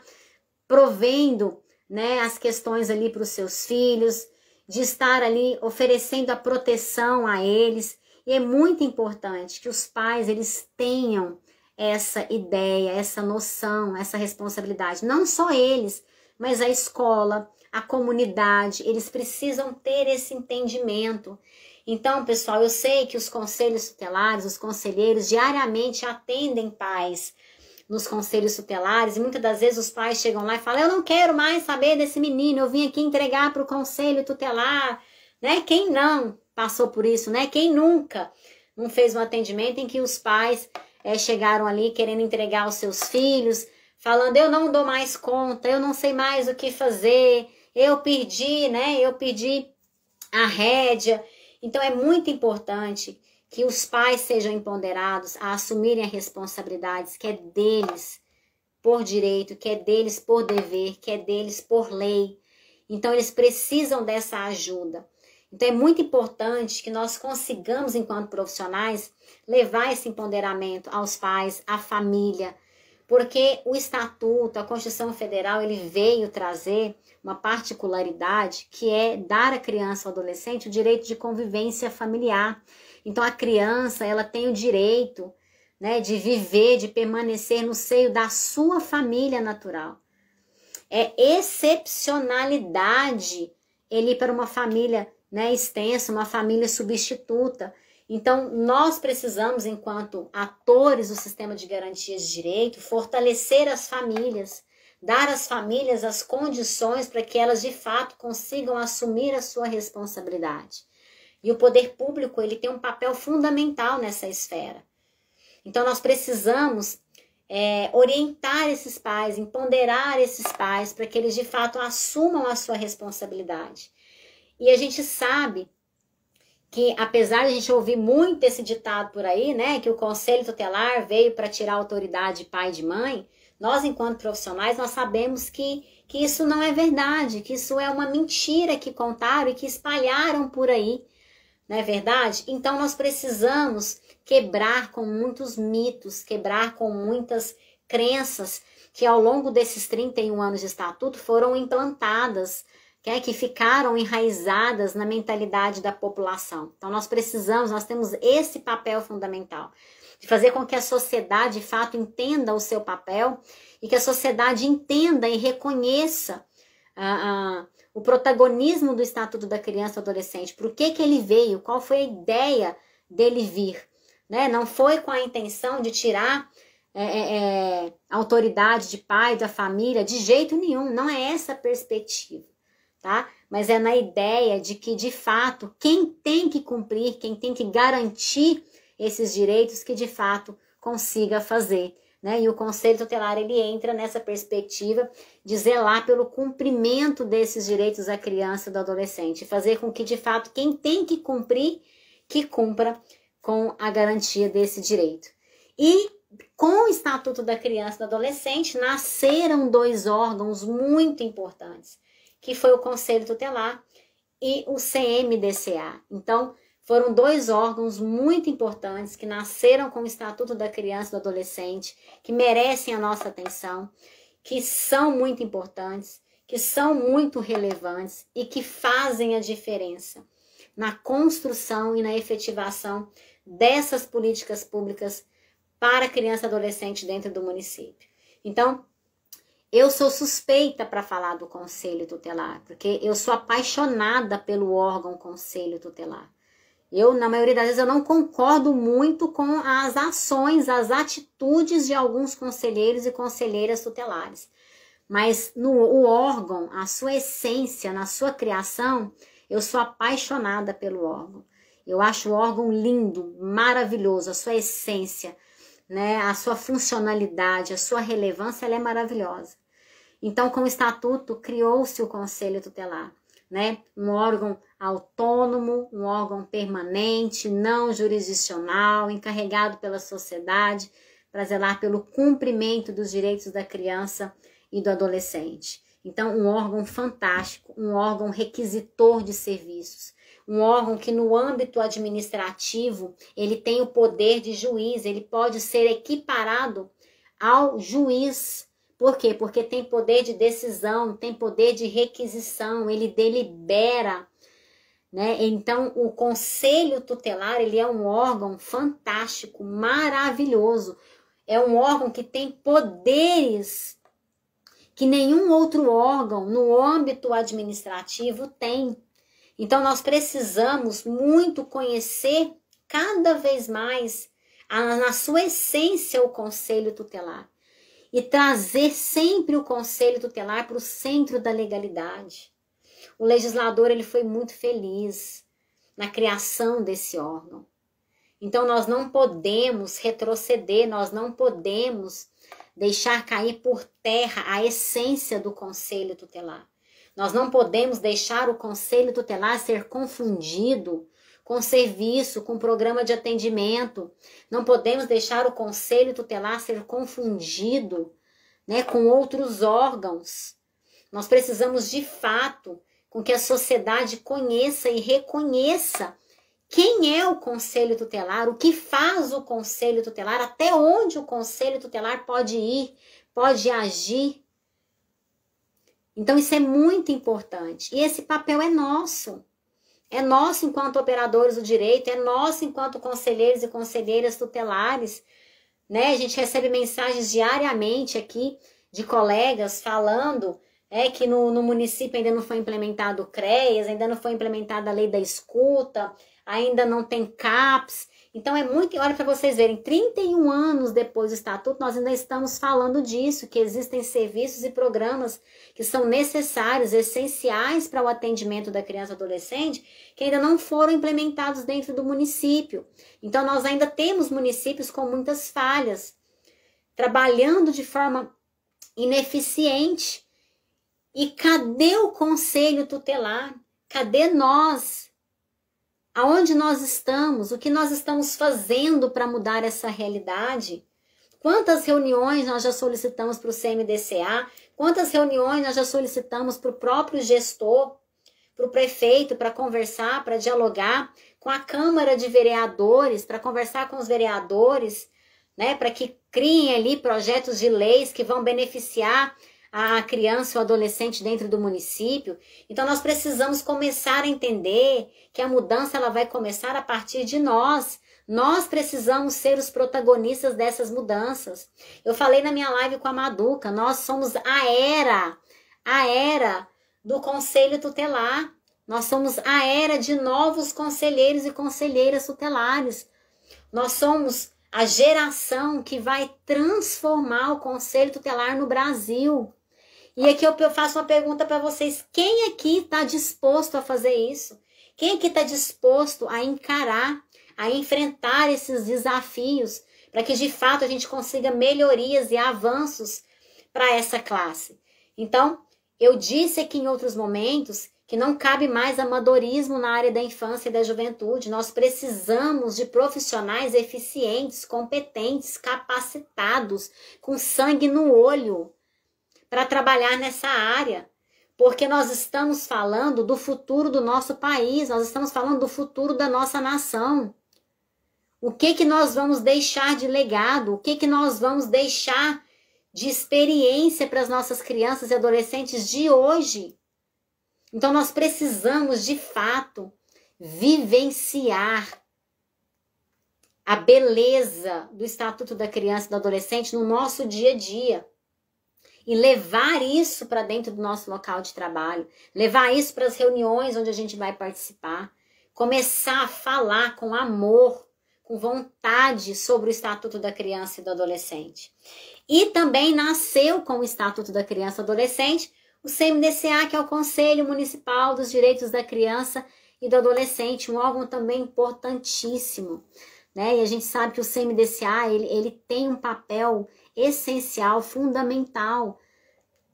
provendo, né, as questões ali para os seus filhos, de estar ali oferecendo a proteção a eles. E é muito importante que os pais eles tenham essa ideia, essa noção, essa responsabilidade. Não só eles, mas a escola, a comunidade, eles precisam ter esse entendimento. Então, pessoal, eu sei que os conselhos tutelares, os conselheiros diariamente atendem pais nos conselhos tutelares e muitas das vezes os pais chegam lá e falam: "Eu não quero mais saber desse menino, eu vim aqui entregar para o conselho tutelar". Né? Quem não passou por isso, né? Quem nunca não fez um atendimento em que os pais é, chegaram ali querendo entregar os seus filhos, falando: eu não dou mais conta, eu não sei mais o que fazer, eu perdi, né? Eu perdi a rédea. Então é muito importante que os pais sejam empoderados a assumirem as responsabilidades que é deles por direito, que é deles por dever, que é deles por lei. Então eles precisam dessa ajuda. Então é muito importante que nós consigamos, enquanto profissionais, levar esse empoderamento aos pais, à família, porque o estatuto, a Constituição Federal, ele veio trazer uma particularidade que é dar à criança ou adolescente o direito de convivência familiar. Então a criança, ela tem o direito, né, de viver, de permanecer no seio da sua família natural. É excepcionalidade ele ir para uma família né, extensa, uma família substituta. Então, nós precisamos, enquanto atores do sistema de garantias de direito, fortalecer as famílias, dar às famílias as condições para que elas de fato consigam assumir a sua responsabilidade. E o poder público, ele tem um papel fundamental nessa esfera. Então, nós precisamos é, orientar esses pais, empoderar esses pais para que eles de fato assumam a sua responsabilidade. E a gente sabe que apesar de a gente ouvir muito esse ditado por aí, né, que o conselho tutelar veio para tirar a autoridade de pai e de mãe, nós enquanto profissionais nós sabemos que que isso não é verdade, que isso é uma mentira que contaram e que espalharam por aí. Não é verdade? Então nós precisamos quebrar com muitos mitos, quebrar com muitas crenças que ao longo desses 31 anos de estatuto foram implantadas né, que ficaram enraizadas na mentalidade da população. Então, nós precisamos, nós temos esse papel fundamental de fazer com que a sociedade, de fato, entenda o seu papel e que a sociedade entenda e reconheça ah, ah, o protagonismo do Estatuto da Criança e Adolescente, por que, que ele veio, qual foi a ideia dele vir. Né? Não foi com a intenção de tirar é, é, é autoridade de pai, da família, de jeito nenhum, não é essa a perspectiva tá? Mas é na ideia de que, de fato, quem tem que cumprir, quem tem que garantir esses direitos, que de fato consiga fazer. Né? E o Conselho Tutelar ele entra nessa perspectiva de zelar pelo cumprimento desses direitos da criança e do adolescente, fazer com que de fato quem tem que cumprir que cumpra com a garantia desse direito. E com o Estatuto da Criança e do Adolescente nasceram dois órgãos muito importantes, que foi o Conselho Tutelar e o CMDCA. Então, foram dois órgãos muito importantes que nasceram com o Estatuto da Criança e do Adolescente, que merecem a nossa atenção, que são muito importantes, que são muito relevantes e que fazem a diferença na construção e na efetivação dessas políticas públicas para criança e adolescente dentro do município. Então, eu sou suspeita para falar do conselho tutelar, porque eu sou apaixonada pelo órgão conselho tutelar. Eu, na maioria das vezes, eu não concordo muito com as ações, as atitudes de alguns conselheiros e conselheiras tutelares. Mas no o órgão, a sua essência, na sua criação, eu sou apaixonada pelo órgão. Eu acho o órgão lindo, maravilhoso, a sua essência, né? A sua funcionalidade, a sua relevância, ela é maravilhosa. Então, com o estatuto criou-se o Conselho Tutelar, né? Um órgão autônomo, um órgão permanente, não jurisdicional, encarregado pela sociedade para zelar pelo cumprimento dos direitos da criança e do adolescente. Então, um órgão fantástico, um órgão requisitor de serviços, um órgão que no âmbito administrativo ele tem o poder de juiz, ele pode ser equiparado ao juiz. Por quê? Porque tem poder de decisão, tem poder de requisição, ele delibera, né? Então, o conselho tutelar, ele é um órgão fantástico, maravilhoso. É um órgão que tem poderes que nenhum outro órgão no âmbito administrativo tem. Então, nós precisamos muito conhecer cada vez mais a, na sua essência o conselho tutelar e trazer sempre o conselho tutelar para o centro da legalidade. O legislador ele foi muito feliz na criação desse órgão. Então nós não podemos retroceder, nós não podemos deixar cair por terra a essência do conselho tutelar. Nós não podemos deixar o conselho tutelar ser confundido com serviço, com programa de atendimento. Não podemos deixar o conselho tutelar ser confundido, né, com outros órgãos. Nós precisamos de fato com que a sociedade conheça e reconheça quem é o conselho tutelar, o que faz o conselho tutelar, até onde o conselho tutelar pode ir, pode agir, então, isso é muito importante. E esse papel é nosso. É nosso enquanto operadores do direito, é nosso enquanto conselheiros e conselheiras tutelares. Né? A gente recebe mensagens diariamente aqui de colegas falando é que no, no município ainda não foi implementado o CREAS, ainda não foi implementada a lei da escuta, ainda não tem CAPS. Então é muito, olha para vocês verem, 31 anos depois do estatuto, nós ainda estamos falando disso, que existem serviços e programas que são necessários, essenciais para o atendimento da criança e adolescente, que ainda não foram implementados dentro do município. Então nós ainda temos municípios com muitas falhas, trabalhando de forma ineficiente. E cadê o conselho tutelar? Cadê nós aonde nós estamos, o que nós estamos fazendo para mudar essa realidade. Quantas reuniões nós já solicitamos para o CMDCA, quantas reuniões nós já solicitamos para o próprio gestor, para o prefeito, para conversar, para dialogar, com a Câmara de Vereadores, para conversar com os vereadores, né, para que criem ali projetos de leis que vão beneficiar a criança ou adolescente dentro do município. Então nós precisamos começar a entender que a mudança ela vai começar a partir de nós. Nós precisamos ser os protagonistas dessas mudanças. Eu falei na minha live com a Maduca, nós somos a era, a era do conselho tutelar. Nós somos a era de novos conselheiros e conselheiras tutelares. Nós somos a geração que vai transformar o conselho tutelar no Brasil. E aqui eu faço uma pergunta para vocês: quem aqui está disposto a fazer isso? Quem aqui está disposto a encarar, a enfrentar esses desafios, para que de fato a gente consiga melhorias e avanços para essa classe? Então, eu disse aqui em outros momentos que não cabe mais amadorismo na área da infância e da juventude. Nós precisamos de profissionais eficientes, competentes, capacitados, com sangue no olho, para trabalhar nessa área, porque nós estamos falando do futuro do nosso país, nós estamos falando do futuro da nossa nação. O que que nós vamos deixar de legado? O que que nós vamos deixar de experiência para as nossas crianças e adolescentes de hoje? Então nós precisamos de fato vivenciar a beleza do Estatuto da Criança e do Adolescente no nosso dia a dia e levar isso para dentro do nosso local de trabalho, levar isso para as reuniões onde a gente vai participar, começar a falar com amor, com vontade sobre o Estatuto da Criança e do Adolescente. E também nasceu com o Estatuto da Criança e do Adolescente o CMDCA, que é o Conselho Municipal dos Direitos da Criança e do Adolescente, um órgão também importantíssimo. Né? E a gente sabe que o CMDCA ele, ele tem um papel essencial, fundamental.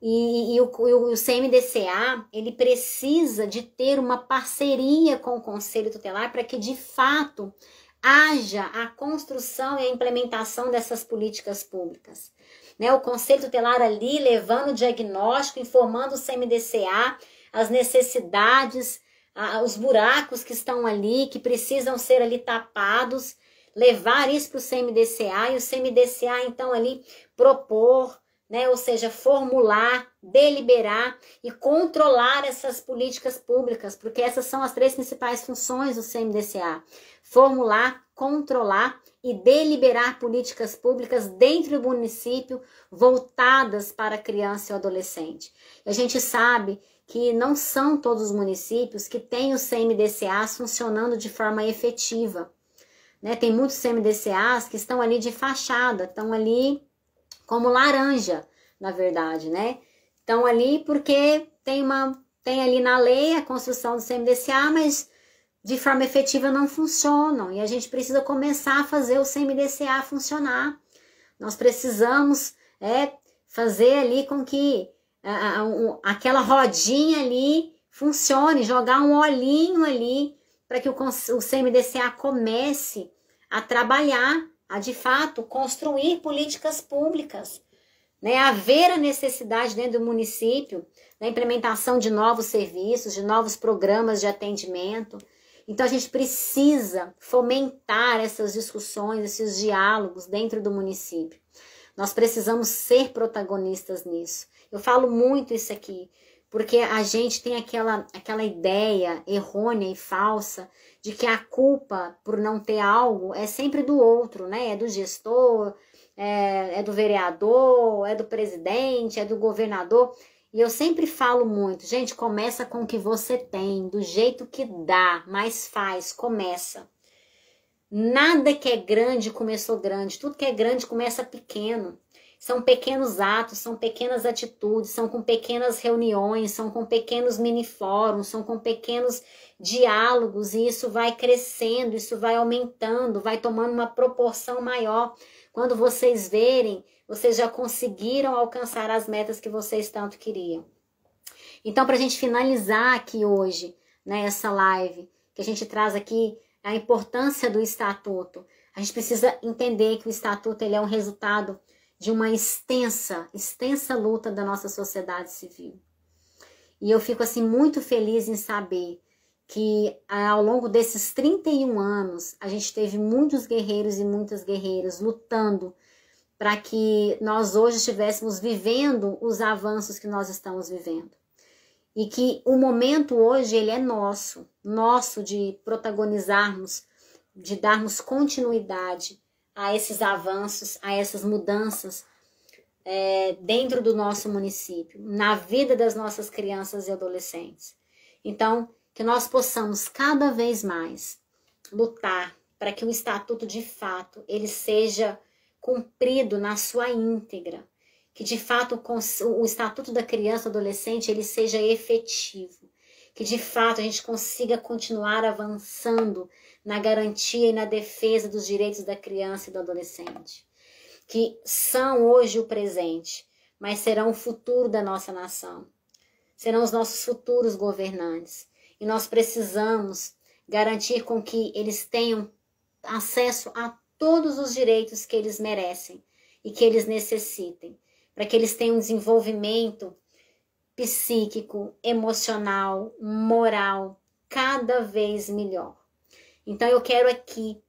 E, e, o, e o CMDCA, ele precisa de ter uma parceria com o Conselho Tutelar para que, de fato, haja a construção e a implementação dessas políticas públicas. Né? O Conselho Tutelar ali levando o diagnóstico, informando o CMDCA, as necessidades, a, os buracos que estão ali, que precisam ser ali tapados, levar isso para o CMDCA e o CMDCA, então, ali propor, né, ou seja, formular, deliberar e controlar essas políticas públicas, porque essas são as três principais funções do CMDCA: formular, controlar e deliberar políticas públicas dentro do município voltadas para criança e adolescente. A gente sabe que não são todos os municípios que têm o CMDCA funcionando de forma efetiva. Né? Tem muitos CMDCAs que estão ali de fachada, estão ali como laranja, na verdade, né? Estão ali porque tem uma tem ali na lei a construção do CMDCA, mas de forma efetiva não funcionam e a gente precisa começar a fazer o CMDCA funcionar. Nós precisamos é, fazer ali com que a, a, aquela rodinha ali funcione, jogar um olhinho ali para que o, CMDCA comece a trabalhar, a de fato construir políticas públicas, né, haver a necessidade dentro do município da implementação de novos serviços, de novos programas de atendimento. Então a gente precisa fomentar essas discussões, esses diálogos dentro do município. Nós precisamos ser protagonistas nisso. Eu falo muito isso aqui porque a gente tem aquela, aquela ideia errônea e falsa de que a culpa por não ter algo é sempre do outro, né? É do gestor, é, é do vereador, é do presidente, é do governador. E eu sempre falo muito, gente, começa com o que você tem, do jeito que dá, mas faz, começa. Nada que é grande começou grande, tudo que é grande começa pequeno. São pequenos atos, são pequenas atitudes, são com pequenas reuniões, são com pequenos mini fóruns, são com pequenos diálogos, e isso vai crescendo, isso vai aumentando, vai tomando uma proporção maior. Quando vocês verem, vocês já conseguiram alcançar as metas que vocês tanto queriam. Então, para a gente finalizar aqui hoje, né, essa live, que a gente traz aqui a importância do estatuto. A gente precisa entender que o estatuto ele é um resultado de uma extensa, extensa luta da nossa sociedade civil. E eu fico assim muito feliz em saber que ah, ao longo desses 31 anos a gente teve muitos guerreiros e muitas guerreiras lutando para que nós hoje estivéssemos vivendo os avanços que nós estamos vivendo. E que o momento hoje ele é nosso, nosso de protagonizarmos, de darmos continuidade a esses avanços, a essas mudanças é, dentro do nosso município, na vida das nossas crianças e adolescentes. Então, que nós possamos cada vez mais lutar para que o estatuto de fato ele seja cumprido na sua íntegra, que de fato o estatuto da criança e adolescente ele seja efetivo, que de fato a gente consiga continuar avançando na garantia e na defesa dos direitos da criança e do adolescente, que são hoje o presente, mas serão o futuro da nossa nação, serão os nossos futuros governantes. E nós precisamos garantir com que eles tenham acesso a todos os direitos que eles merecem e que eles necessitem, para que eles tenham um desenvolvimento psíquico, emocional, moral cada vez melhor. Então eu quero aqui,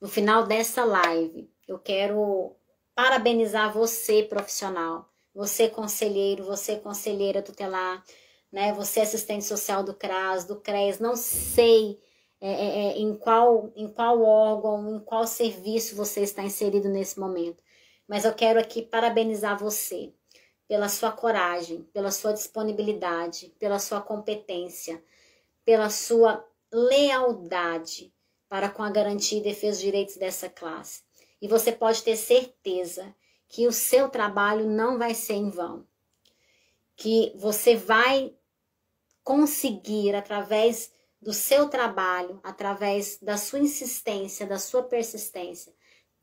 no final dessa live, eu quero parabenizar você, profissional, você conselheiro, você conselheira tutelar, né? Você assistente social do CRAS, do CRES, não sei é, é, é, em qual em qual órgão, em qual serviço você está inserido nesse momento, mas eu quero aqui parabenizar você pela sua coragem, pela sua disponibilidade, pela sua competência, pela sua lealdade para com a garantia e defesa dos direitos dessa classe. E você pode ter certeza que o seu trabalho não vai ser em vão. Que você vai conseguir, através do seu trabalho, através da sua insistência, da sua persistência,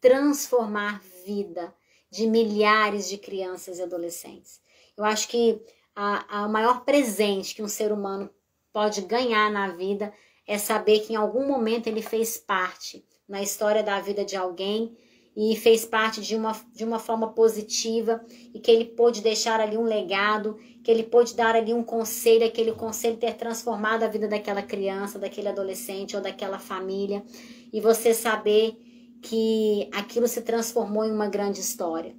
transformar vida de milhares de crianças e adolescentes. Eu acho que a, a, o maior presente que um ser humano pode ganhar na vida é saber que em algum momento ele fez parte na história da vida de alguém e fez parte de uma, de uma forma positiva e que ele pôde deixar ali um legado, que ele pôde dar ali um conselho, aquele conselho ter transformado a vida daquela criança, daquele adolescente ou daquela família e você saber que aquilo se transformou em uma grande história.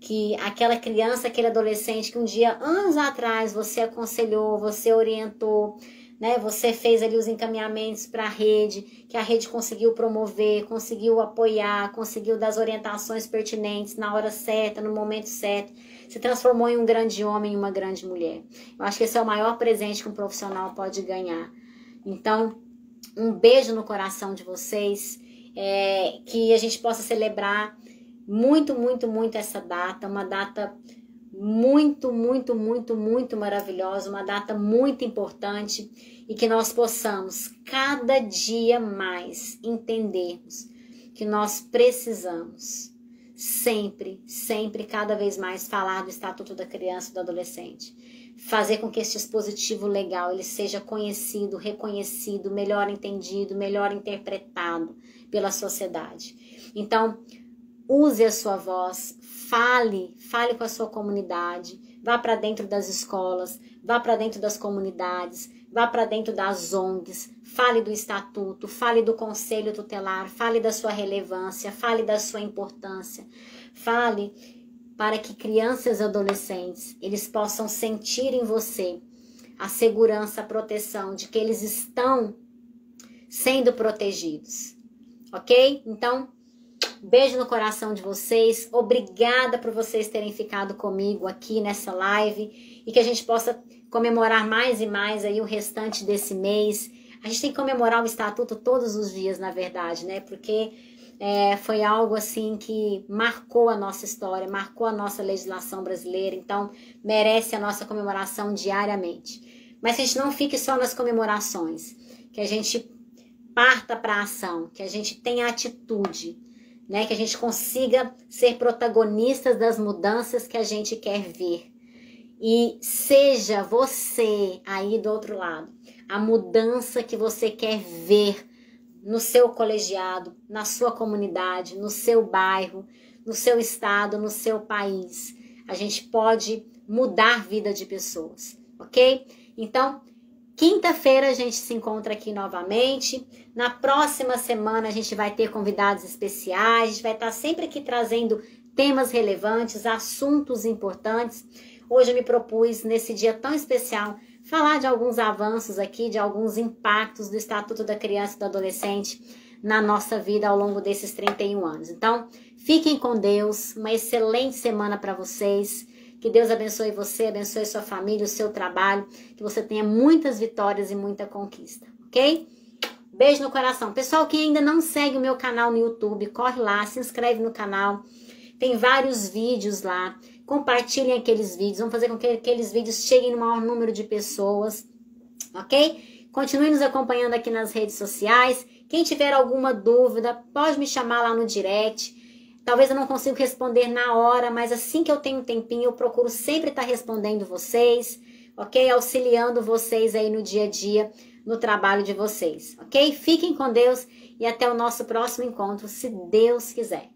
Que aquela criança, aquele adolescente que um dia, anos atrás, você aconselhou, você orientou, né? Você fez ali os encaminhamentos para a rede, que a rede conseguiu promover, conseguiu apoiar, conseguiu dar as orientações pertinentes na hora certa, no momento certo. Se transformou em um grande homem e uma grande mulher. Eu acho que esse é o maior presente que um profissional pode ganhar. Então, um beijo no coração de vocês, é, que a gente possa celebrar muito, muito, muito essa data, uma data muito, muito, muito, muito maravilhosa, uma data muito importante e que nós possamos cada dia mais entendermos que nós precisamos sempre, sempre, cada vez mais falar do Estatuto da Criança e do Adolescente. Fazer com que este dispositivo legal ele seja conhecido, reconhecido, melhor entendido, melhor interpretado pela sociedade. Então, use a sua voz, Fale, fale com a sua comunidade, vá para dentro das escolas, vá para dentro das comunidades, vá para dentro das ONGs, fale do estatuto, fale do conselho tutelar, fale da sua relevância, fale da sua importância. Fale para que crianças e adolescentes eles possam sentir em você a segurança, a proteção de que eles estão sendo protegidos. OK? Então, Beijo no coração de vocês. Obrigada por vocês terem ficado comigo aqui nessa live e que a gente possa comemorar mais e mais aí o restante desse mês. A gente tem que comemorar o estatuto todos os dias, na verdade, né? Porque é, foi algo assim que marcou a nossa história, marcou a nossa legislação brasileira, então merece a nossa comemoração diariamente. Mas que a gente não fique só nas comemorações, que a gente parta para a ação, que a gente tenha atitude, né? Que a gente consiga ser protagonistas das mudanças que a gente quer ver. E seja você aí do outro lado, a mudança que você quer ver no seu colegiado, na sua comunidade, no seu bairro, no seu estado, no seu país. A gente pode mudar a vida de pessoas, ok? Então, Quinta-feira a gente se encontra aqui novamente. Na próxima semana a gente vai ter convidados especiais, a gente vai estar sempre aqui trazendo temas relevantes, assuntos importantes. Hoje eu me propus, nesse dia tão especial, falar de alguns avanços aqui, de alguns impactos do Estatuto da Criança e do Adolescente na nossa vida ao longo desses 31 anos. Então, fiquem com Deus, uma excelente semana para vocês que Deus abençoe você, abençoe sua família, o seu trabalho, que você tenha muitas vitórias e muita conquista, ok? Beijo no coração. Pessoal que ainda não segue o meu canal no YouTube, corre lá, se inscreve no canal. Tem vários vídeos lá. Compartilhem aqueles vídeos. Vamos fazer com que aqueles vídeos cheguem no maior número de pessoas, ok? Continue nos acompanhando aqui nas redes sociais. Quem tiver alguma dúvida, pode me chamar lá no direct. Talvez eu não consiga responder na hora, mas assim que eu tenho um tempinho, eu procuro sempre estar tá respondendo vocês, ok? Auxiliando vocês aí no dia a dia, no trabalho de vocês, ok? Fiquem com Deus e até o nosso próximo encontro, se Deus quiser.